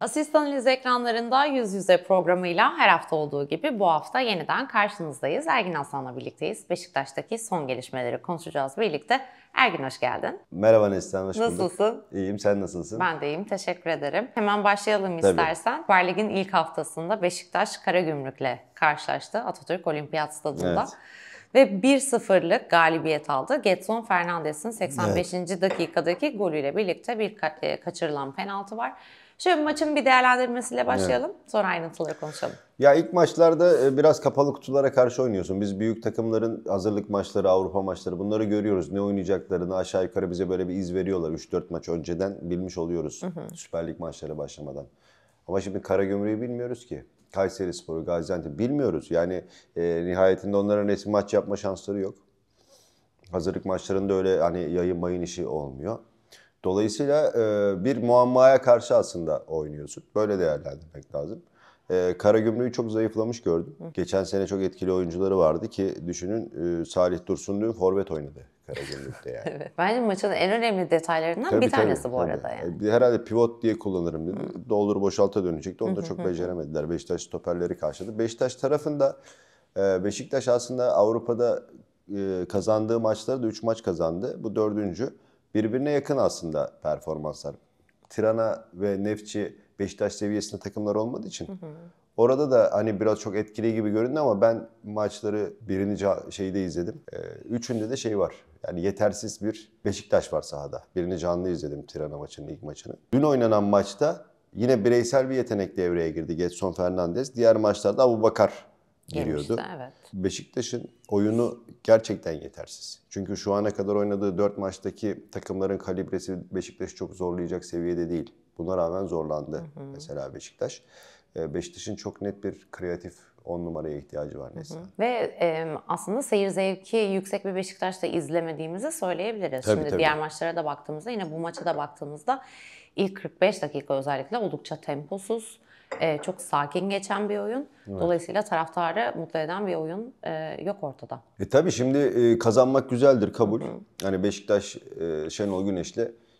Asist Analiz ekranlarında yüz yüze programıyla her hafta olduğu gibi bu hafta yeniden karşınızdayız. Ergin Aslan'la birlikteyiz. Beşiktaş'taki son gelişmeleri konuşacağız birlikte. Ergin hoş geldin. Merhaba Neslihan, hoş bulduk. Nasılsın? İyiyim, sen nasılsın? Ben de iyiyim, teşekkür ederim. Hemen başlayalım istersen. Süper Lig'in ilk haftasında Beşiktaş Karagümrük'le karşılaştı Atatürk Olimpiyat Stadı'nda. Evet ve 1-0'lık galibiyet aldı. Getson Fernandes'in 85. Evet. dakikadaki golüyle birlikte bir e, kaçırılan penaltı var. Şöyle maçın bir değerlendirmesiyle başlayalım. Evet. Sonra ayrıntıları konuşalım. Ya ilk maçlarda e, biraz kapalı kutulara karşı oynuyorsun. Biz büyük takımların hazırlık maçları, Avrupa maçları bunları görüyoruz. Ne oynayacaklarını aşağı yukarı bize böyle bir iz veriyorlar. 3-4 maç önceden bilmiş oluyoruz hı hı. Süper Lig maçları başlamadan. Ama şimdi Karagümrük'ü bilmiyoruz ki. Kayseri Sporu, Gaziantep bilmiyoruz. Yani e, nihayetinde onların resmi maç yapma şansları yok. Hazırlık maçlarında öyle hani yayın mayın işi olmuyor. Dolayısıyla e, bir muammaya karşı aslında oynuyorsun. Böyle değerlendirmek lazım. E, Karagümrük'ü çok zayıflamış gördüm. Hı. Geçen sene çok etkili oyuncuları vardı ki düşünün e, Salih Dursun dün forvet oynadı Karagümrük'te yani. evet. Bence maçın en önemli detaylarından tabii, bir tanesi tabii, bu arada yani. E, herhalde pivot diye kullanırım dedi. Hı. Doldur boşalta dönecekti. Onu da çok beceremediler. Beşiktaş stoperleri karşıladı. Beşiktaş tarafında e, Beşiktaş aslında Avrupa'da e, kazandığı maçları da 3 maç kazandı. Bu dördüncü birbirine yakın aslında performanslar. Tirana ve Nefçi Beşiktaş seviyesinde takımlar olmadığı için hı hı. orada da hani biraz çok etkili gibi göründü ama ben maçları birini şeyde izledim. Ee, üçünde de şey var. Yani yetersiz bir Beşiktaş var sahada. Birini canlı izledim Tirana maçının ilk maçını. Dün oynanan maçta yine bireysel bir yetenek devreye girdi Getson Fernandez. Diğer maçlarda Abu Bakar giriyordu. Gelmişti, evet. Beşiktaş'ın oyunu gerçekten yetersiz. Çünkü şu ana kadar oynadığı 4 maçtaki takımların kalibresi Beşiktaş'ı çok zorlayacak seviyede değil. Buna rağmen zorlandı hı hı. mesela Beşiktaş. Ee, Beşiktaş'ın çok net bir kreatif on numaraya ihtiyacı var mesela. Ve e, aslında seyir zevki yüksek bir Beşiktaş'ta izlemediğimizi söyleyebiliriz. Tabii, Şimdi tabii. diğer maçlara da baktığımızda yine bu maça da baktığımızda ilk 45 dakika özellikle oldukça temposuz e, çok sakin geçen bir oyun. Evet. Dolayısıyla taraftarı mutlu eden bir oyun e, yok ortada. E tabii şimdi e, kazanmak güzeldir kabul. Hı Yani Beşiktaş e, Şenol Güneş'le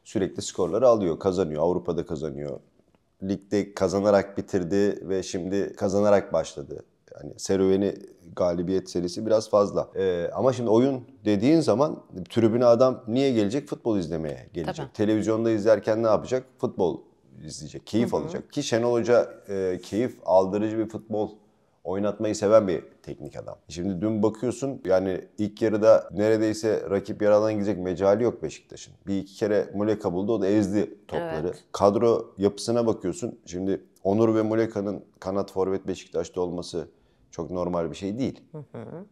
sürekli skorları alıyor, kazanıyor. Avrupa'da kazanıyor. Ligde kazanarak bitirdi ve şimdi kazanarak başladı. Yani serüveni galibiyet serisi biraz fazla. Ee, ama şimdi oyun dediğin zaman tribüne adam niye gelecek? Futbol izlemeye gelecek. Tabii. Televizyonda izlerken ne yapacak? Futbol izleyecek, keyif hı hı. alacak. Ki Şenol Hoca e, keyif aldırıcı bir futbol oynatmayı seven bir teknik adam. Şimdi dün bakıyorsun yani ilk yarıda neredeyse rakip yer gidecek mecali yok Beşiktaş'ın. Bir iki kere Muleka buldu o da ezdi topları. Evet. Kadro yapısına bakıyorsun. Şimdi Onur ve Muleka'nın kanat forvet Beşiktaş'ta olması, çok normal bir şey değil. Hı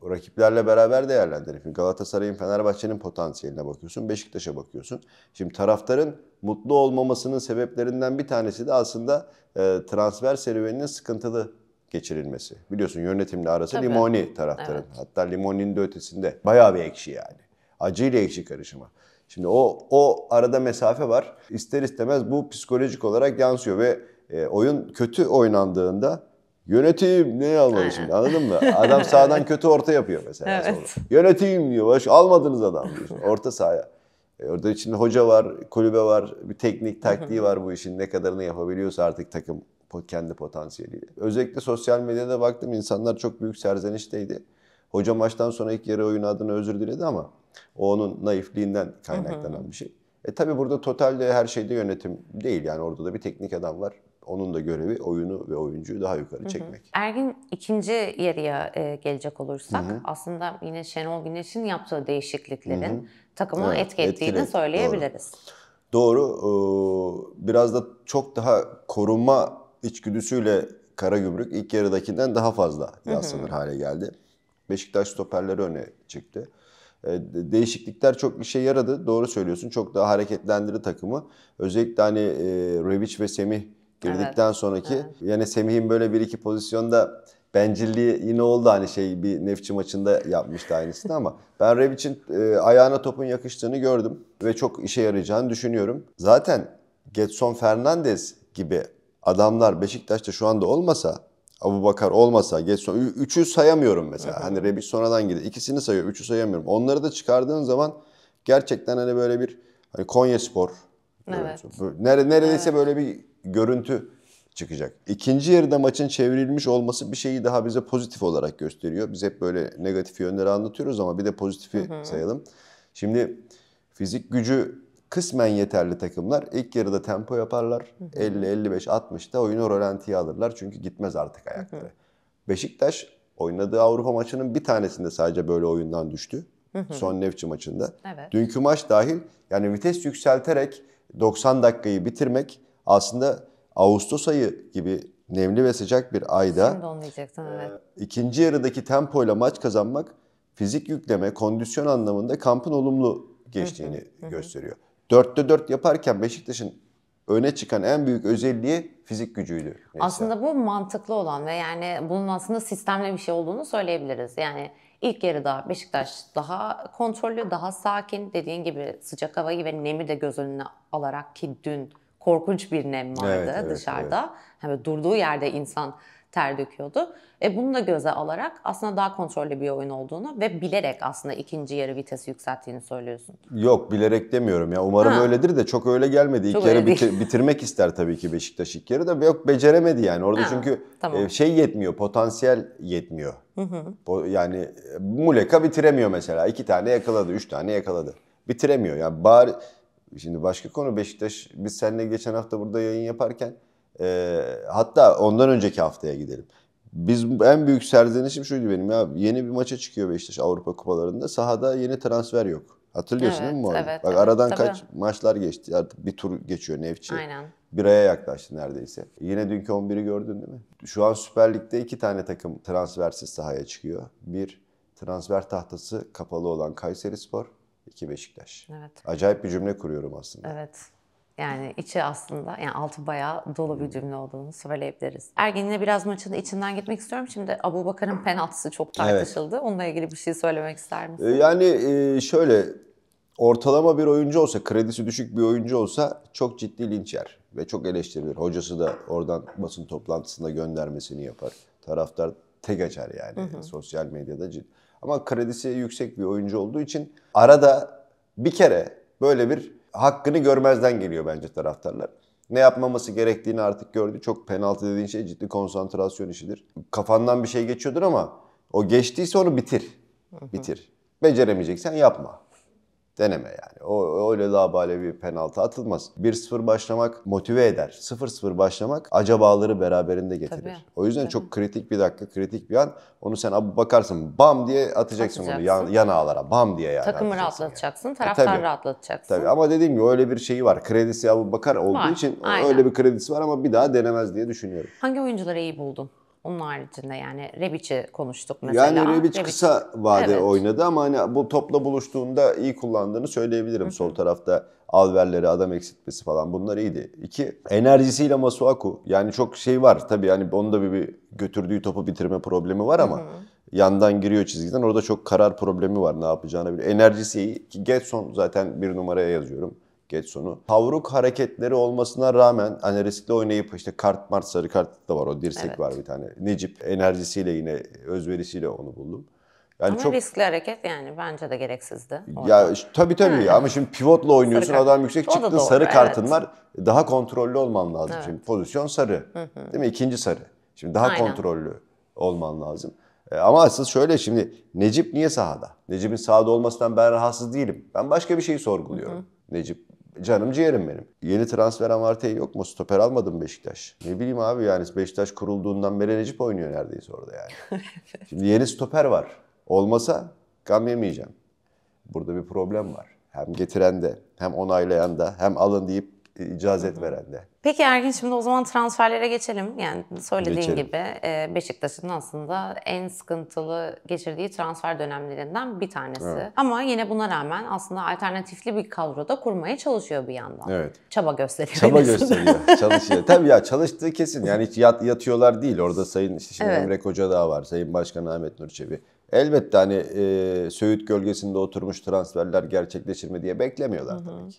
hı. Rakiplerle beraber değerlendirin. Galatasaray'ın, Fenerbahçe'nin potansiyeline bakıyorsun, Beşiktaş'a bakıyorsun. Şimdi taraftarın mutlu olmamasının sebeplerinden bir tanesi de aslında e, transfer serüveninin sıkıntılı geçirilmesi. Biliyorsun yönetimle arası Tabii. Limoni taraftarın. Evet. Hatta Limoni'nin de ötesinde. Bayağı bir ekşi yani. Acı ekşi karışımı. Şimdi o o arada mesafe var. İster istemez bu psikolojik olarak yansıyor ve e, oyun kötü oynandığında Yönetim ne almadı şimdi anladın mı? Adam sağdan kötü orta yapıyor mesela evet. sonra. Yönetim diyor. Baş, almadınız adam diyor. Orta sahaya. E orada içinde hoca var, kulübe var, bir teknik taktiği var bu işin. Ne kadarını yapabiliyorsa artık takım kendi potansiyeliyle. Özellikle sosyal medyada baktım insanlar çok büyük serzenişteydi. Hoca maçtan sonra ilk yarı oyunu adına özür diledi ama o onun naifliğinden kaynaklanan bir şey. E tabi burada totalde her şeyde yönetim değil yani orada da bir teknik adam var. Onun da görevi oyunu ve oyuncuyu daha yukarı Hı-hı. çekmek. Ergin ikinci yarıya e, gelecek olursak Hı-hı. aslında yine Şenol Güneş'in yaptığı değişikliklerin Hı-hı. takımı evet, etki ettiğini etkili. söyleyebiliriz. Doğru. Doğru. Ee, biraz da çok daha korunma içgüdüsüyle Karagümrük ilk yarıdakinden daha fazla yaslanır hale geldi. Beşiktaş stoperleri öne çıktı. Ee, değişiklikler çok işe yaradı. Doğru söylüyorsun. Çok daha hareketlendirdi takımı. Özellikle hani e, Revic ve Semih Girdikten evet. sonraki. Evet. Yani Semih'in böyle bir iki pozisyonda bencilliği yine oldu hani şey bir Nefçi maçında yapmıştı aynısını ama ben Revic'in e, ayağına topun yakıştığını gördüm ve çok işe yarayacağını düşünüyorum. Zaten Getson Fernandez gibi adamlar Beşiktaş'ta şu anda olmasa Abu Bakar olmasa Getson üçü sayamıyorum mesela. hani Rebic sonradan girdi. İkisini sayıyor, üçü sayamıyorum. Onları da çıkardığın zaman gerçekten hani böyle bir hani Konya Spor, Evet. neredeyse evet. böyle bir görüntü çıkacak. İkinci yarıda maçın çevrilmiş olması bir şeyi daha bize pozitif olarak gösteriyor. Biz hep böyle negatif yönleri anlatıyoruz ama bir de pozitifi Hı-hı. sayalım. Şimdi fizik gücü kısmen yeterli takımlar ilk yarıda tempo yaparlar. 50 55 60ta oyunu rölantiye alırlar. Çünkü gitmez artık ayakları. Hı-hı. Beşiktaş oynadığı Avrupa maçının bir tanesinde sadece böyle oyundan düştü. Hı-hı. Son Nefçi maçında. Evet. Dünkü maç dahil yani vites yükselterek 90 dakikayı bitirmek aslında Ağustos ayı gibi nemli ve sıcak bir ayda e, evet. ikinci yarıdaki tempoyla maç kazanmak fizik yükleme, kondisyon anlamında kampın olumlu geçtiğini gösteriyor. 4'te 4 yaparken Beşiktaş'ın öne çıkan en büyük özelliği fizik gücüydü. Mesela. Aslında bu mantıklı olan ve yani bunun aslında sistemli bir şey olduğunu söyleyebiliriz. Yani İlk yarıda Beşiktaş daha kontrollü, daha sakin. Dediğin gibi sıcak havayı ve nemi de göz önüne alarak ki dün korkunç bir nem vardı evet, evet, dışarıda. Evet. Yani durduğu yerde insan ter döküyordu. E bunu da göze alarak aslında daha kontrollü bir oyun olduğunu ve bilerek aslında ikinci yarı vitesi yükselttiğini söylüyorsun. Yok bilerek demiyorum ya. Umarım ha. öyledir de çok öyle gelmedi. İlk çok yarı bitir- bitirmek ister tabii ki Beşiktaş ilk yarı da yok beceremedi yani. Orada ha, çünkü tamam. E, şey yetmiyor, potansiyel yetmiyor. Hı hı. Yani e, Muleka bitiremiyor mesela. iki tane yakaladı, üç tane yakaladı. Bitiremiyor. Yani bari Şimdi başka konu Beşiktaş biz seninle geçen hafta burada yayın yaparken e, hatta ondan önceki haftaya gidelim. Biz en büyük serzenişim şuydu benim ya yeni bir maça çıkıyor Beşiktaş Avrupa kupalarında sahada yeni transfer yok. Hatırlıyorsun evet, değil mi Evet, Bak evet, aradan tabii. kaç maçlar geçti artık bir tur geçiyor Nevçi. Aynen. Biraya yaklaştı neredeyse. Yine dünkü 11'i gördün değil mi? Şu an Süper Lig'de iki tane takım transfersiz sahaya çıkıyor. Bir transfer tahtası kapalı olan Kayseri Spor, iki Beşiktaş. Evet. Acayip bir cümle kuruyorum aslında. Evet. Yani içi aslında yani altı bayağı dolu bir cümle olduğunu söyleyebiliriz. Ergen'ine biraz maçın içinden gitmek istiyorum. Şimdi Abu Bakar'ın penaltısı çok tartışıldı. Evet. Onunla ilgili bir şey söylemek ister misin? Ee, yani e, şöyle ortalama bir oyuncu olsa, kredisi düşük bir oyuncu olsa çok ciddi linç yer ve çok eleştirilir. Hocası da oradan basın toplantısında göndermesini yapar. Taraftar tek açar yani hı hı. sosyal medyada ciddi. Ama kredisi yüksek bir oyuncu olduğu için arada bir kere böyle bir hakkını görmezden geliyor bence taraftarlar. Ne yapmaması gerektiğini artık gördü. Çok penaltı dediğin şey ciddi konsantrasyon işidir. Kafandan bir şey geçiyordur ama o geçtiyse onu bitir. Bitir. Beceremeyeceksen yapma deneme yani. O öyle labale bir penaltı atılmaz. 1-0 başlamak motive eder. 0-0 başlamak acabaları beraberinde getirir. Tabii. O yüzden Tabii. çok kritik bir dakika, kritik bir an. Onu sen abu bakarsın bam diye atacaksın, atacaksın. onu yan, yan Bam diye yani. Takımı rahatlatacaksın, yani. E, taraftarı tabii. rahatlatacaksın. Tabii ama dediğim gibi öyle bir şeyi var. Kredisi abu bakar olduğu var. için Aynen. öyle bir kredisi var ama bir daha denemez diye düşünüyorum. Hangi oyuncuları iyi buldun? Onun haricinde yani Rebic'i konuştuk mesela. Yani Rebic, Rebic kısa vade evet. oynadı ama hani bu topla buluştuğunda iyi kullandığını söyleyebilirim. Hı-hı. Sol tarafta alverleri, adam eksiltmesi falan bunlar iyiydi. İki, enerjisiyle Masuaku. Yani çok şey var tabii hani onun da bir, bir götürdüğü topu bitirme problemi var ama Hı-hı. yandan giriyor çizgiden. Orada çok karar problemi var ne yapacağını. Bir enerjisi iyi. Getson zaten bir numaraya yazıyorum sonu. Tavruk hareketleri olmasına rağmen hani riskli oynayıp işte kart mart sarı kart da var o dirsek evet. var bir tane. Necip enerjisiyle yine özverisiyle onu buldum. Yani ama çok riskli hareket yani bence de gereksizdi. Orada. Ya tabii tabii ya ama şimdi pivotla oynuyorsun sarı adam yüksek çıktı doğru, sarı kartın evet. var. Daha kontrollü olman lazım evet. şimdi. Pozisyon sarı. Değil mi? İkinci sarı. Şimdi daha Aynen. kontrollü olman lazım. E, ama asıl şöyle şimdi Necip niye sahada? Necip'in sahada olmasından ben rahatsız değilim. Ben başka bir şeyi sorguluyorum. Hı hı. Necip Canım ciğerim benim. Yeni transfer Amartey yok mu? Stoper almadım Beşiktaş. Ne bileyim abi yani Beşiktaş kurulduğundan beri Necip oynuyor neredeyse orada yani. Şimdi yeni stoper var. Olmasa gam yemeyeceğim. Burada bir problem var. Hem getiren de hem onaylayan da hem alın deyip icazet Hı-hı. veren de. Peki Ergin şimdi o zaman transferlere geçelim. Yani söylediğin geçelim. gibi e, Beşiktaş'ın aslında en sıkıntılı geçirdiği transfer dönemlerinden bir tanesi. Evet. Ama yine buna rağmen aslında alternatifli bir kadro da kurmaya çalışıyor bir yandan. Evet. Çaba gösteriyor. Çaba gösteriyor. Çalışıyor. Tabii ya çalıştığı kesin. Yani hiç yat, yatıyorlar değil. Orada sayın işte şimdi evet. Emre Koca daha var. Sayın Başkan Ahmet Nur Çebi. Elbette hani e, Söğüt gölgesinde oturmuş transferler gerçekleşir mi diye beklemiyorlar Hı-hı. tabii ki.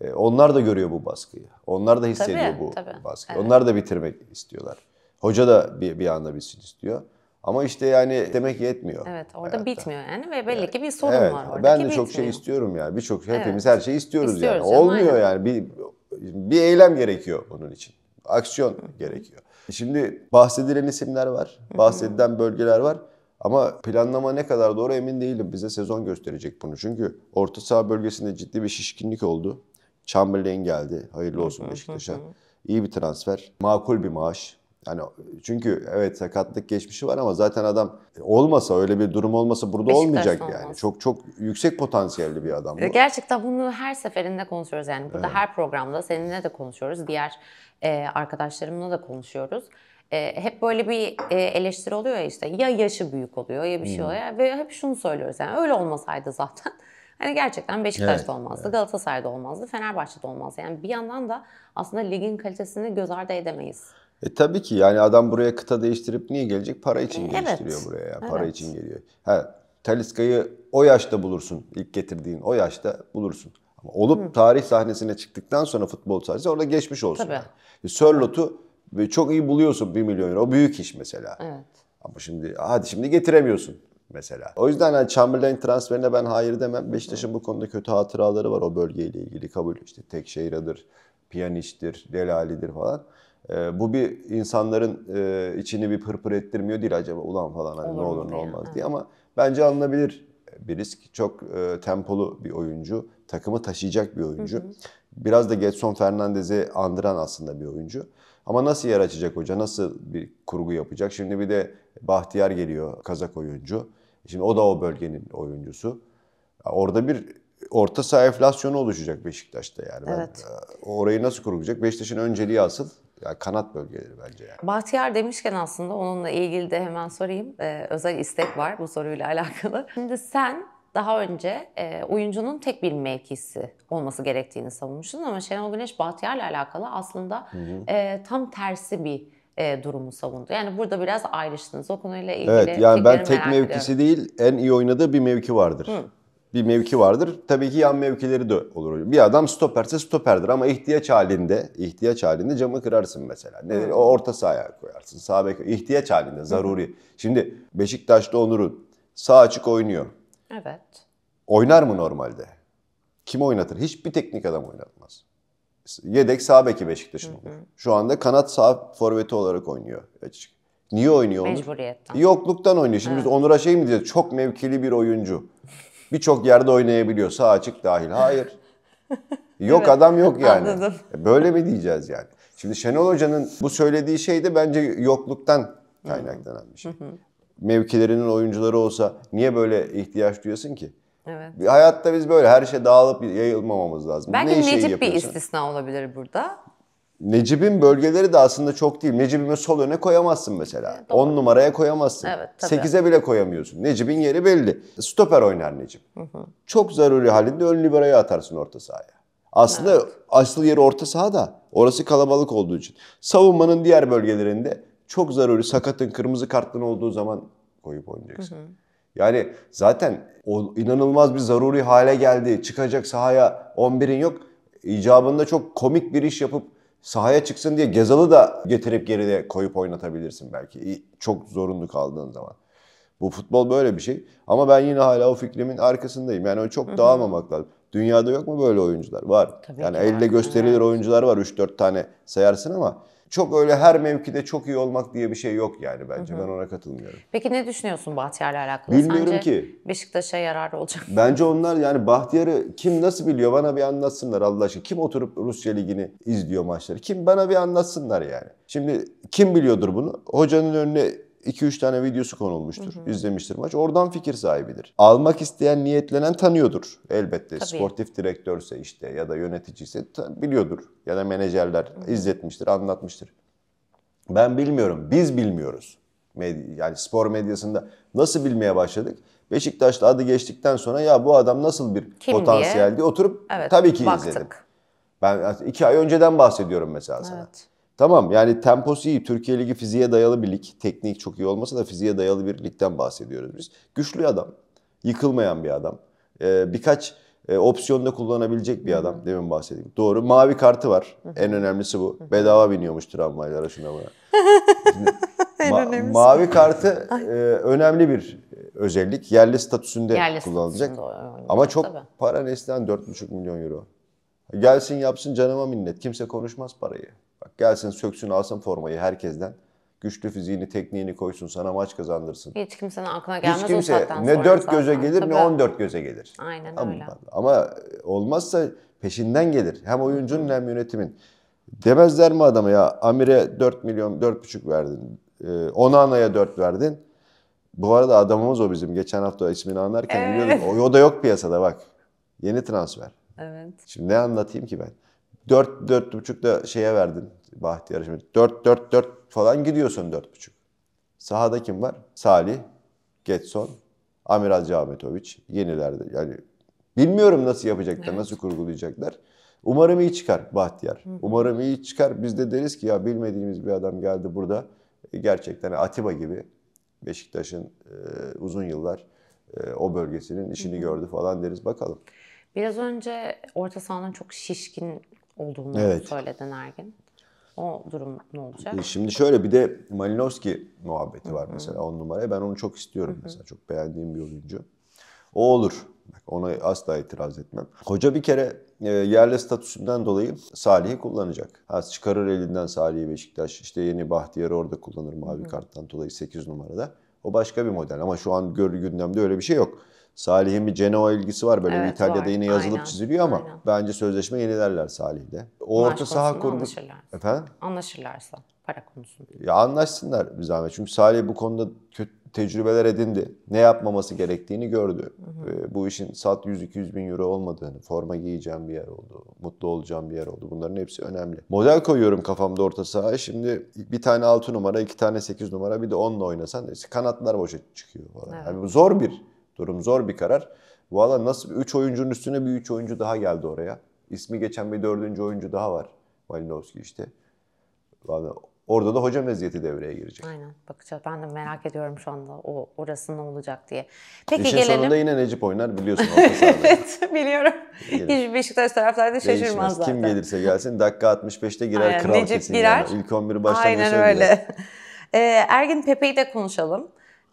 E, onlar da görüyor bu baskıyı. Onlar da hissediyor tabii, bu tabii. baskıyı. Evet. Onlar da bitirmek istiyorlar. Hoca da bir, bir anda bitsin istiyor. Ama işte yani demek yetmiyor. Evet orada hayatta. bitmiyor yani ve belli ki bir sorun evet, var orada. Ben de çok şey bitmiyor. şey istiyorum yani. Birçok hepimiz evet. her şeyi istiyoruz, istiyoruz yani. Canım, Olmuyor aynen. yani. Bir, bir eylem gerekiyor bunun için. Aksiyon gerekiyor. Şimdi bahsedilen isimler var. Bahsedilen bölgeler var. Ama planlama ne kadar doğru emin değilim. Bize sezon gösterecek bunu. Çünkü orta saha bölgesinde ciddi bir şişkinlik oldu. Chamberlain geldi. Hayırlı olsun Beşiktaş'a. İyi bir transfer. Makul bir maaş. Yani çünkü evet sakatlık geçmişi var ama zaten adam olmasa öyle bir durum olmasa burada Beşiktaş olmayacak olmaz. yani. Çok çok yüksek potansiyelli bir adam bu. E, gerçekten bunu her seferinde konuşuyoruz yani. Burada evet. her programda seninle de konuşuyoruz. Diğer e, arkadaşlarımla da konuşuyoruz. E, hep böyle bir e, eleştiri oluyor ya işte ya yaşı büyük oluyor ya bir şey hmm. oluyor. Ve hep şunu söylüyoruz yani öyle olmasaydı zaten Hani gerçekten Beşiktaş'ta evet, olmazdı, evet. Galatasaray'da olmazdı, Fenerbahçe'de olmazdı. Yani bir yandan da aslında ligin kalitesini göz ardı edemeyiz. E tabii ki yani adam buraya kıta değiştirip niye gelecek? Para için e, değiştiriyor evet. buraya. Ya. Para evet. için geliyor. Ha, Taliska'yı o yaşta bulursun. ilk getirdiğin o yaşta bulursun. Ama olup Hı. tarih sahnesine çıktıktan sonra futbol sahnesi orada geçmiş olsun. Tabii. Yani. E, çok iyi buluyorsun 1 milyon euro. O büyük iş mesela. Evet. Ama şimdi hadi şimdi getiremiyorsun mesela. O yüzden yani Chamberlain transferine ben hayır demem. Beşiktaş'ın bu konuda kötü hatıraları var o bölgeyle ilgili kabul. İşte Tekşehir'dir, Piyaniş'tir, Delali'dir falan. Ee, bu bir insanların e, içini bir pırpır ettirmiyor değil acaba ulan falan hani olur ne olur ne olmaz diye ama bence alınabilir bir risk. Çok e, tempolu bir oyuncu, takımı taşıyacak bir oyuncu. Hı hı. Biraz da Getson Fernandez'i andıran aslında bir oyuncu. Ama nasıl yer açacak hoca? Nasıl bir kurgu yapacak? Şimdi bir de Bahtiyar geliyor Kazak oyuncu. Şimdi o da o bölgenin oyuncusu. Orada bir orta saha enflasyonu oluşacak Beşiktaş'ta yani. Evet. Ben, orayı nasıl kurulacak? Beşiktaş'ın önceliği asıl yani kanat bölgeleri bence. Yani. Bahtiyar demişken aslında onunla ilgili de hemen sorayım. Ee, özel istek var bu soruyla alakalı. Şimdi sen daha önce e, oyuncunun tek bir mevkisi olması gerektiğini savunmuştun ama Şenol Güneş Bahtiyar'la alakalı aslında hı hı. E, tam tersi bir e, durumu savundu. Yani burada biraz ayrıştınız o konuyla ilgili. Evet yani ben tek mevkisi ediyorum. değil en iyi oynadığı bir mevki vardır. Hı. Bir mevki vardır. Tabii ki yan mevkileri de olur. Bir adam stoperse stoperdir ama ihtiyaç halinde, ihtiyaç halinde camı kırarsın mesela. Ne, o orta sahaya koyarsın. Sağ bek ihtiyaç halinde zaruri. Hı. Şimdi Beşiktaş'ta Onur'un sağ açık oynuyor. Evet. Oynar mı normalde? Kim oynatır? Hiçbir teknik adam oynatmaz yedek sağ beki Beşiktaş'ın olur. Şu anda kanat sağ forveti olarak oynuyor açık. Niye oynuyor onu? Mecburiyetten. Yokluktan oynuyor. Şimdi evet. biz Onur'a şey mi diyeceğiz? Çok mevkili bir oyuncu. Birçok yerde oynayabiliyor. Sağ açık dahil. Hayır. Yok evet. adam yok yani. Anladım. E, böyle mi diyeceğiz yani? Şimdi Şenol Hoca'nın bu söylediği şey de bence yokluktan kaynaklanan bir şey. Mevkilerinin oyuncuları olsa niye böyle ihtiyaç duyasın ki? Evet. hayatta biz böyle her şey dağılıp yayılmamamız lazım. Belki ne Necip bir istisna olabilir burada. Necip'in bölgeleri de aslında çok değil. Necip'in sol öne koyamazsın mesela. E, doğru. 10 numaraya koyamazsın. Evet, 8'e bile koyamıyorsun. Necip'in yeri belli. Stoper oynar Necip. Hı hı. Çok zaruri halinde ön liberaya atarsın orta sahaya. Aslında evet. asıl yeri orta sahada. Orası kalabalık olduğu için. Savunmanın diğer bölgelerinde çok zaruri sakatın kırmızı kartın olduğu zaman koyup oynayacaksın. Hı hı. Yani zaten o inanılmaz bir zaruri hale geldi. Çıkacak sahaya 11'in yok. İcabında çok komik bir iş yapıp sahaya çıksın diye Gezal'ı da getirip geride koyup oynatabilirsin belki. Çok zorunlu kaldığın zaman. Bu futbol böyle bir şey. Ama ben yine hala o fikrimin arkasındayım. Yani o çok dağılmamak lazım. Dünyada yok mu böyle oyuncular? Var. Tabii yani elle gösterilir evet. oyuncular var 3-4 tane sayarsın ama çok öyle her mevkide çok iyi olmak diye bir şey yok yani bence. Hı hı. Ben ona katılmıyorum. Peki ne düşünüyorsun Bahtiyar'la alakalı? Bilmiyorum Sence ki. Beşiktaş'a yararlı olacak. Bence onlar yani Bahtiyar'ı kim nasıl biliyor bana bir anlatsınlar Allah aşkına. Kim oturup Rusya Ligi'ni izliyor maçları? Kim bana bir anlatsınlar yani. Şimdi kim biliyordur bunu? Hocanın önüne 2-3 tane videosu konulmuştur. Hı hı. İzlemiştir maç. Oradan fikir sahibidir. Almak isteyen, niyetlenen tanıyordur elbette. Tabii. Sportif direktörse işte ya da yöneticiyse biliyordur. Ya da menajerler hı hı. izletmiştir, anlatmıştır. Ben bilmiyorum. Biz bilmiyoruz. Medi yani spor medyasında nasıl bilmeye başladık? Beşiktaş'ta adı geçtikten sonra ya bu adam nasıl bir Kim potansiyel diye, diye oturup evet, tabii ki baktık. izledim. Ben iki ay önceden bahsediyorum mesela evet. sana. Tamam yani temposu iyi. Türkiye Ligi fiziğe dayalı bir lig. Teknik çok iyi olmasa da fiziğe dayalı bir ligden bahsediyoruz biz. Güçlü adam. Yıkılmayan bir adam. Ee, birkaç e, opsiyonda kullanabilecek bir adam. Demin bahsettiğim. Doğru. Mavi kartı var. En önemlisi bu. Bedava biniyormuş tramvaylara şuna buna. Ma- mavi kartı e, önemli bir özellik. Yerli statüsünde Yerli kullanılacak. Statüsünde Ama çok Tabii. para nesnen 4,5 milyon euro. Gelsin yapsın canıma minnet. Kimse konuşmaz parayı. Gelsin söksün alsın formayı herkesten. Güçlü fiziğini, tekniğini koysun sana maç kazandırsın. Hiç kimsenin aklına gelmez Hiç kimse ne dört göze gelir Tabii. ne on dört göze gelir. Aynen ama, öyle. Ama olmazsa peşinden gelir. Hem oyuncunun hem yönetimin. Demezler mi adama ya Amir'e 4 milyon 4,5 verdin. E, Onana'ya 4 verdin. Bu arada adamımız o bizim. Geçen hafta ismini anlarken evet. biliyorduk. O, o da yok piyasada bak. Yeni transfer. Evet. Şimdi ne anlatayım ki ben? 4 4,5 da şeye verdin. Bahtiyar şimdi. 4-4-4 falan gidiyorsun 4.5. Sahada kim var? Salih, Getson, Amiral Cahmetovic. Yenilerde yani bilmiyorum nasıl yapacaklar, evet. nasıl kurgulayacaklar. Umarım iyi çıkar Bahtiyar. Hı. Umarım iyi çıkar. Biz de deriz ki ya bilmediğimiz bir adam geldi burada. E, gerçekten Atiba gibi Beşiktaş'ın e, uzun yıllar e, o bölgesinin işini Hı. gördü falan deriz bakalım. Biraz önce orta sahanın çok şişkin olduğunu evet. söyledin Ergin. O durum ne olacak? Şimdi şöyle bir de Malinowski muhabbeti var mesela on numaraya. Ben onu çok istiyorum mesela. Çok beğendiğim bir oyuncu. O olur. ona asla itiraz etmem. Hoca bir kere e, yerli statüsünden dolayı Salih'i kullanacak. Ha, çıkarır elinden Salih'i Beşiktaş. İşte yeni Bahtiyar'ı orada kullanır mavi karttan dolayı 8 numarada. O başka bir model ama şu an görü gündemde öyle bir şey yok. Salih'in bir Genoa ilgisi var. Böyle evet, İtalya'da var. yine yazılıp Aynen. çiziliyor ama Aynen. bence sözleşme yenilerler Salih'de O Maaş orta saha kurgu... Anlaşırlar. Efendim? Anlaşırlarsa para konusunda. Ya anlaşsınlar bir zahmet. Çünkü Salih bu konuda kötü tecrübeler edindi. Ne yapmaması gerektiğini gördü. Hı hı. Ee, bu işin sat 100-200 bin euro olmadığını, forma giyeceğim bir yer oldu, mutlu olacağım bir yer oldu. Bunların hepsi önemli. Model koyuyorum kafamda orta saha Şimdi bir tane 6 numara, iki tane 8 numara, bir de 10'la oynasan kanatlar boşa çıkıyor falan. Evet. Yani zor bir Durum zor bir karar. Valla nasıl 3 oyuncunun üstüne bir 3 oyuncu daha geldi oraya. İsmi geçen bir dördüncü oyuncu daha var. Malinowski işte. Valla orada da hoca meziyeti devreye girecek. Aynen. Bakacağız. Ben de merak ediyorum şu anda o orası ne olacak diye. Peki İşin gelelim. sonunda yine Necip oynar biliyorsun. evet biliyorum. Hiç Beşiktaş taraftarı da şaşırmaz zaten. Kim gelirse gelsin dakika 65'te girer Aynen. kral Necip kesin. Girer. Yani. İlk 11 başlangıçta Aynen öyle. Ee, Ergin Pepe'yi de konuşalım.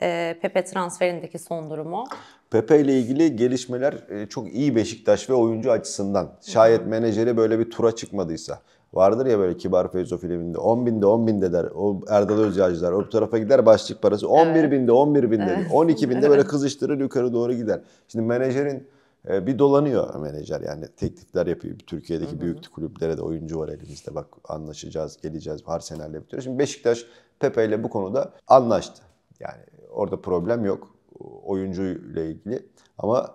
Ee, Pepe transferindeki son durumu? Pepe ile ilgili gelişmeler e, çok iyi Beşiktaş ve oyuncu açısından. Şayet hı menajeri böyle bir tura çıkmadıysa. Vardır ya böyle Kibar Feyzo filminde 10 binde 10 binde der. O Erdal Özyağcılar o tarafa gider başlık parası 11 evet. binde 11 binde evet. 12 binde böyle kızıştırır yukarı doğru gider. Şimdi menajerin e, bir dolanıyor menajer yani teklifler yapıyor. Türkiye'deki büyük kulüplere de oyuncu var elimizde bak anlaşacağız geleceğiz Arsenal'le bitiyor. Şimdi Beşiktaş Pepe ile bu konuda anlaştı. Yani Orada problem yok oyuncuyla ilgili. Ama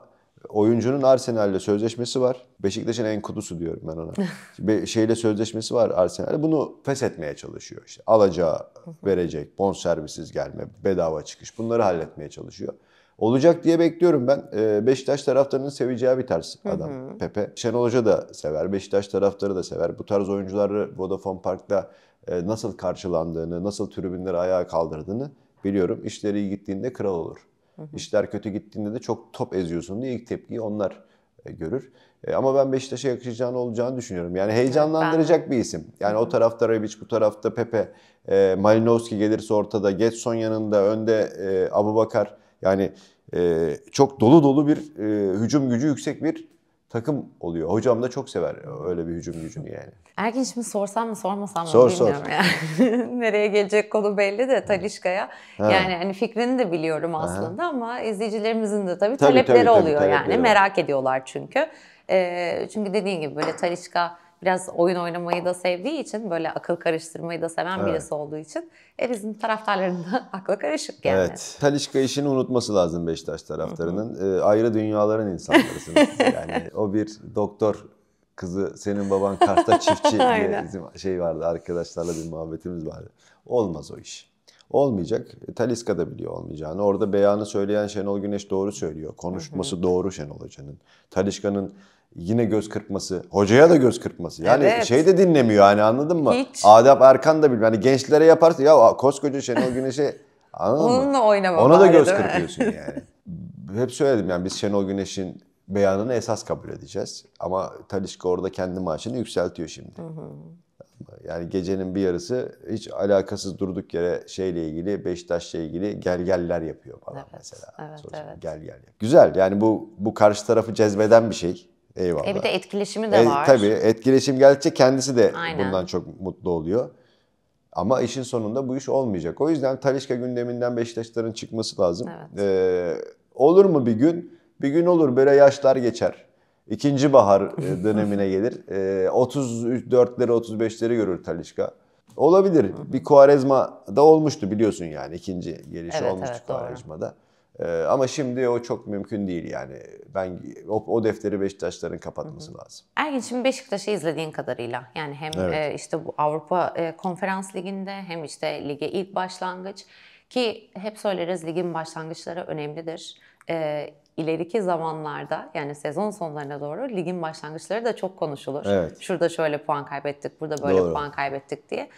oyuncunun Arsenal'le sözleşmesi var. Beşiktaş'ın en kutusu diyorum ben ona. şeyle sözleşmesi var Arsenal'le. Bunu feshetmeye çalışıyor. İşte alacağı, verecek, bonservisiz gelme, bedava çıkış. Bunları halletmeye çalışıyor. Olacak diye bekliyorum ben. Ee, Beşiktaş taraftarının seveceği bir tarz adam hı hı. Pepe. Şenol Hoca da sever, Beşiktaş taraftarı da sever. Bu tarz oyuncuları Vodafone Park'ta e, nasıl karşılandığını, nasıl tribünleri ayağa kaldırdığını Biliyorum işleri iyi gittiğinde kral olur. İşler kötü gittiğinde de çok top eziyorsun diye ilk tepkiyi onlar e, görür. E, ama ben Beşiktaş'a yakışacağını olacağını düşünüyorum. Yani heyecanlandıracak bir isim. Yani o tarafta Rebic, bu tarafta Pepe, e, Malinowski gelirse ortada, Getson yanında, önde Abubakar. Yani çok dolu dolu bir hücum gücü yüksek bir takım oluyor. Hocam da çok sever öyle bir hücum gücünü yani. Erkin şimdi sorsam mı sormasam mı sor, bilmiyorum sor. yani. Nereye gelecek konu belli de Talişka'ya. Ha. Yani hani fikrini de biliyorum aslında ha. ama izleyicilerimizin de tabii, tabii talepleri tabii, tabii, oluyor tabii, yani. Talepleri Merak ediyorlar çünkü çünkü dediğin gibi böyle Talişka biraz oyun oynamayı da sevdiği için böyle akıl karıştırmayı da seven evet. birisi olduğu için e, bizim taraftarların akla karışık yani. Evet. Talişka işini unutması lazım Beşiktaş taraftarının. e, ayrı dünyaların insanlarısınız. yani o bir doktor kızı senin baban karta çiftçi diye bizim şey vardı arkadaşlarla bir muhabbetimiz vardı. Olmaz o iş. Olmayacak. E, Taliska da biliyor olmayacağını. Orada beyanı söyleyen Şenol Güneş doğru söylüyor. Konuşması doğru Şenol Hoca'nın. Taliska'nın yine göz kırpması, hocaya da göz kırpması. Yani evet. şey de dinlemiyor yani anladın mı? Hiç. Adap Erkan da bilmiyor. yani gençlere yaparsa ya koskoca Şenol Güneş'e anladın Onunla mı? oynama Ona da göz kırpıyorsun yani. Hep söyledim yani biz Şenol Güneş'in beyanını esas kabul edeceğiz. Ama Talişka orada kendi maaşını yükseltiyor şimdi. Hı hı. Yani gecenin bir yarısı hiç alakasız durduk yere şeyle ilgili Beşiktaş'la ilgili gelgeller yapıyor falan evet, mesela. Evet, Sonuçta evet. Gel gel. Güzel yani bu bu karşı tarafı cezbeden bir şey. Eyvallah. E bir de etkileşimi de e, var. Tabii etkileşim geldikçe kendisi de Aynen. bundan çok mutlu oluyor. Ama işin sonunda bu iş olmayacak. O yüzden Talişka gündeminden Beşiktaşların çıkması lazım. Evet. Ee, olur mu bir gün? Bir gün olur böyle yaşlar geçer. İkinci bahar e, dönemine gelir. Ee, 34'leri 35'leri görür Talişka. Olabilir. bir Kuarezma da olmuştu biliyorsun yani ikinci gelişi evet, olmuştu evet, Kuarezma'da. Doğru. Ee, ama şimdi o çok mümkün değil yani. Ben o, o defteri Beşiktaşların kapatması lazım. Ergin şimdi Beşiktaş'ı izlediğin kadarıyla yani hem evet. e, işte bu Avrupa e, Konferans Ligi'nde hem işte lige ilk başlangıç ki hep söyleriz ligin başlangıçları önemlidir. E, ileriki zamanlarda yani sezon sonlarına doğru ligin başlangıçları da çok konuşulur. Evet. Şurada şöyle puan kaybettik, burada böyle doğru. puan kaybettik diye.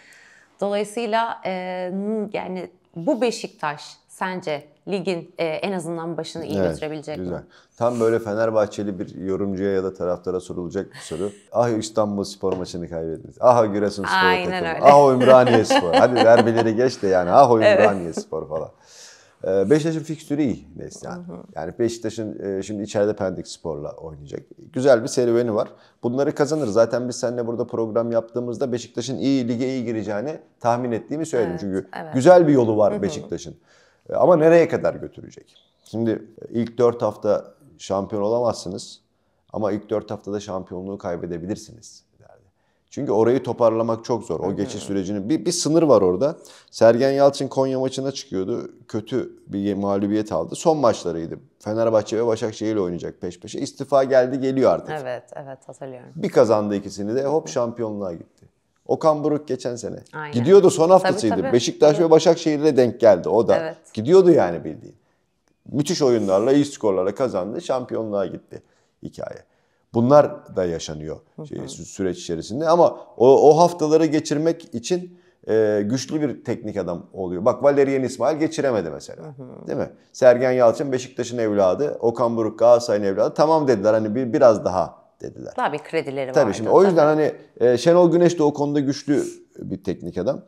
Dolayısıyla e, yani bu Beşiktaş sence ligin e, en azından başını iyi evet, götürebilecek güzel. mi? Tam böyle Fenerbahçeli bir yorumcuya ya da taraftara sorulacak bir soru. Ah İstanbul Spor maçını kaybettiniz. Ah Giresun Spor Aynen takımı. Öyle. Ah Ümraniye Spor. Hadi derbileri geç de yani. Ah Ümraniye evet. Spor falan. Ee, Beşiktaş'ın fikstürü iyi Neslihan. Yani. yani Beşiktaş'ın e, şimdi içeride Pendik Spor'la oynayacak. Güzel bir serüveni var. Bunları kazanır. Zaten biz seninle burada program yaptığımızda Beşiktaş'ın iyi lige iyi gireceğini tahmin ettiğimi söyledim. Evet, Çünkü evet. güzel bir yolu var Beşiktaş'ın. E, ama nereye kadar götürecek? Şimdi e, ilk 4 hafta şampiyon olamazsınız ama ilk 4 haftada şampiyonluğu kaybedebilirsiniz. Çünkü orayı toparlamak çok zor. O geçiş sürecinin bir, bir sınır var orada. Sergen Yalçın Konya maçına çıkıyordu. Kötü bir mağlubiyet aldı. Son maçlarıydı. Fenerbahçe ve Başakşehir ile oynayacak peş peşe. İstifa geldi geliyor artık. Evet, evet hatırlıyorum. Bir kazandı ikisini de hop şampiyonluğa gitti. Okan Buruk geçen sene. Aynen. Gidiyordu son haftasıydı. Tabii, tabii. Beşiktaş tabii. ve Başakşehir'le denk geldi o da. Evet. Gidiyordu yani bildiğin. Müthiş oyunlarla, iyi skorlarla kazandı. Şampiyonluğa gitti hikaye. Bunlar da yaşanıyor şey, süreç içerisinde ama o, o haftaları geçirmek için e, güçlü bir teknik adam oluyor. Bak Valerian İsmail geçiremedi mesela. Değil mi? Sergen Yalçın Beşiktaş'ın evladı, Okan Buruk Galatasaray'ın evladı. Tamam dediler hani bir, biraz daha dediler. Daha bir kredileri var. Tabii şimdi o yüzden hani e, Şenol Güneş de o konuda güçlü bir teknik adam.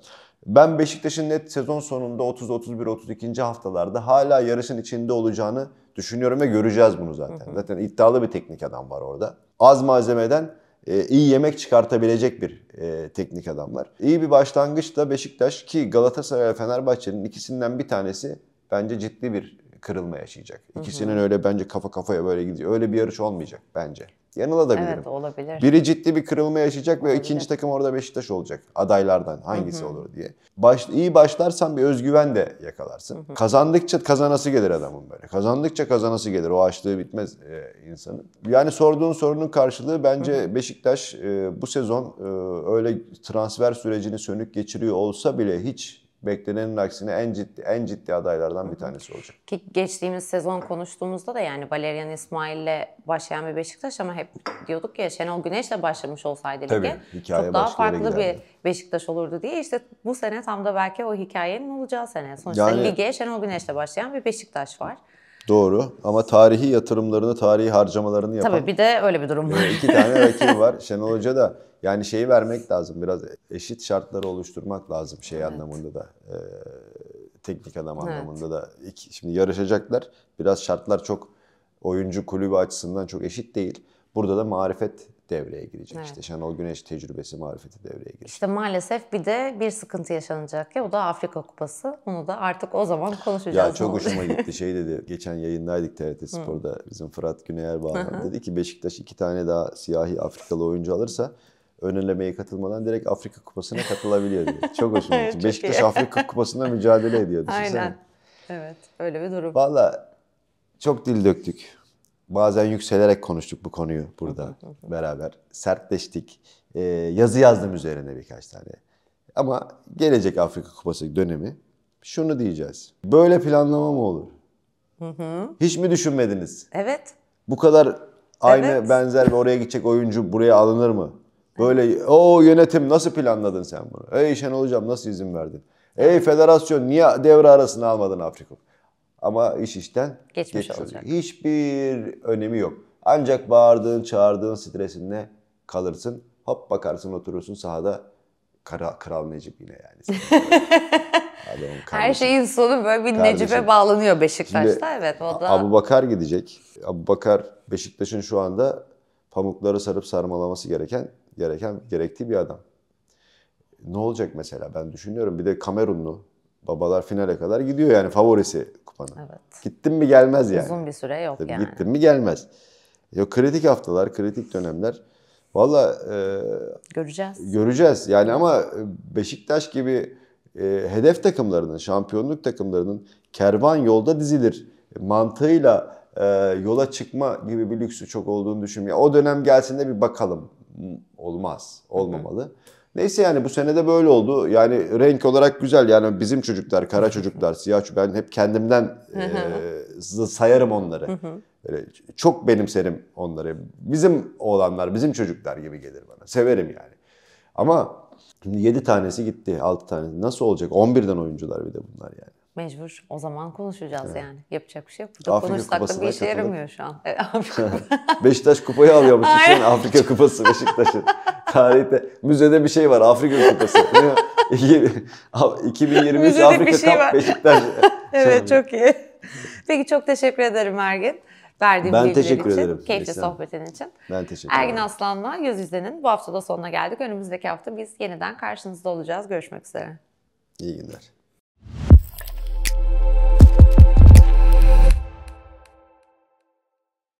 Ben Beşiktaş'ın net sezon sonunda 30 31 32. haftalarda hala yarışın içinde olacağını düşünüyorum ve göreceğiz bunu zaten. Zaten iddialı bir teknik adam var orada. Az malzemeden e, iyi yemek çıkartabilecek bir e, teknik adam var. İyi bir başlangıçla Beşiktaş ki Galatasaray ve Fenerbahçe'nin ikisinden bir tanesi bence ciddi bir kırılma yaşayacak. İkisinin hı hı. öyle bence kafa kafaya böyle gidiyor. Öyle bir yarış olmayacak bence. Yanılabilirim. Evet olabilir. Biri ciddi bir kırılma yaşayacak olabilir. ve ikinci takım orada Beşiktaş olacak. Adaylardan hangisi hı hı. olur diye. Baş, iyi başlarsan bir özgüven de yakalarsın. Hı hı. Kazandıkça kazanası gelir adamın böyle. Kazandıkça kazanası gelir. O açlığı bitmez e, insanın. Yani sorduğun sorunun karşılığı bence hı hı. Beşiktaş e, bu sezon e, öyle transfer sürecini sönük geçiriyor olsa bile hiç beklenenin aksine en ciddi en ciddi adaylardan bir tanesi olacak. Ki geçtiğimiz sezon konuştuğumuzda da yani Valerian İsmail'le başlayan bir Beşiktaş ama hep diyorduk ya Şenol Güneş'le başlamış olsaydı Tabii, hikaye çok daha farklı giderdi. bir Beşiktaş olurdu diye işte bu sene tam da belki o hikayenin olacağı sene. Sonuçta yani, lige Şenol Güneş'le başlayan bir Beşiktaş var. Doğru ama tarihi yatırımlarını, tarihi harcamalarını yapan... Tabii bir de öyle bir durum ee, var. İki tane rakibi var. Şenol Hoca da yani şeyi vermek lazım biraz eşit şartları oluşturmak lazım şey evet. anlamında da e, teknik adam evet. anlamında da. İki, şimdi yarışacaklar biraz şartlar çok oyuncu kulübü açısından çok eşit değil. Burada da marifet devreye girecek. Evet. İşte Şenol Güneş tecrübesi marifeti devreye girecek. İşte maalesef bir de bir sıkıntı yaşanacak ya o da Afrika Kupası. Onu da artık o zaman konuşacağız. Ya çok hoşuma gitti. Şey dedi geçen yayındaydık TRT Spor'da bizim Fırat Güneyer bağlandı. dedi ki Beşiktaş iki tane daha siyahi Afrikalı oyuncu alırsa Önlemeye katılmadan direkt Afrika Kupası'na katılabiliyor diye. Çok hoşuma gitti. Beşiktaş iyi. Afrika Kupası'nda mücadele ediyor. Düşünsene. Aynen. Evet öyle bir durum. Valla çok dil döktük. Bazen yükselerek konuştuk bu konuyu burada beraber. Sertleştik. Ee, yazı yazdım üzerine birkaç tane. Ama gelecek Afrika Kupası dönemi şunu diyeceğiz. Böyle planlama mı olur? Hiç mi düşünmediniz? Evet. Bu kadar aynı evet. benzer ve oraya gidecek oyuncu buraya alınır mı? Böyle o yönetim nasıl planladın sen bunu? Ey Şenol Hocam nasıl izin verdin? Ey federasyon niye devre arasını almadın Afrika? Ama iş işten geçmiş geçiyor. olacak. Hiçbir önemi yok. Ancak bağırdığın, çağırdığın stresinle kalırsın. Hop bakarsın oturursun sahada kara Kral Necip yine yani. Her kardeşi. şeyin sonu böyle bir Kardeşim. Necip'e bağlanıyor Beşiktaş'ta. Şimdi evet o da. Abu Bakar gidecek. Abu Bakar Beşiktaş'ın şu anda pamukları sarıp sarmalaması gereken gereken gerektiği bir adam. Ne olacak mesela ben düşünüyorum. Bir de Kamerunlu babalar finale kadar gidiyor yani favorisi kupanın. Evet. Gittim mi gelmez yani. Uzun bir süre yok Tabii yani. Gittim mi gelmez. Yok kritik haftalar, kritik dönemler. Valla e, göreceğiz. Göreceğiz. Yani ama e, Beşiktaş gibi e, hedef takımlarının, şampiyonluk takımlarının kervan yolda dizilir mantığıyla e, yola çıkma gibi bir lüksü çok olduğunu düşünmüyorum. O dönem gelsin de bir bakalım olmaz. Olmamalı. Hı. Neyse yani bu sene de böyle oldu. Yani renk olarak güzel. Yani bizim çocuklar, kara çocuklar, siyah çocuklar. Ben hep kendimden e, sayarım onları. Böyle çok benimserim onları. Bizim oğlanlar, bizim çocuklar gibi gelir bana. Severim yani. Ama şimdi 7 tanesi gitti, 6 tanesi. Nasıl olacak? 11'den oyuncular bir de bunlar yani. Mecbur. O zaman konuşacağız evet. yani. Yapacak bir şey yok. Burada Afrika konuşsak da bir işe yaramıyor şu an. Beşiktaş kupayı alıyormuş. Düşün Afrika kupası Beşiktaş'ın. Tarihte müzede bir şey var. Afrika kupası. 2020 Afrika şey Cup Beşiktaş. evet şey- çok iyi. Peki çok teşekkür ederim Ergin. Verdiğim ben teşekkür için, ederim. Keyifli Mesela. sohbetin için. Ben teşekkür Ergin ederim. Ergin Aslan'la Yüz Yüze'nin bu hafta da sonuna geldik. Önümüzdeki hafta biz yeniden karşınızda olacağız. Görüşmek üzere. İyi günler.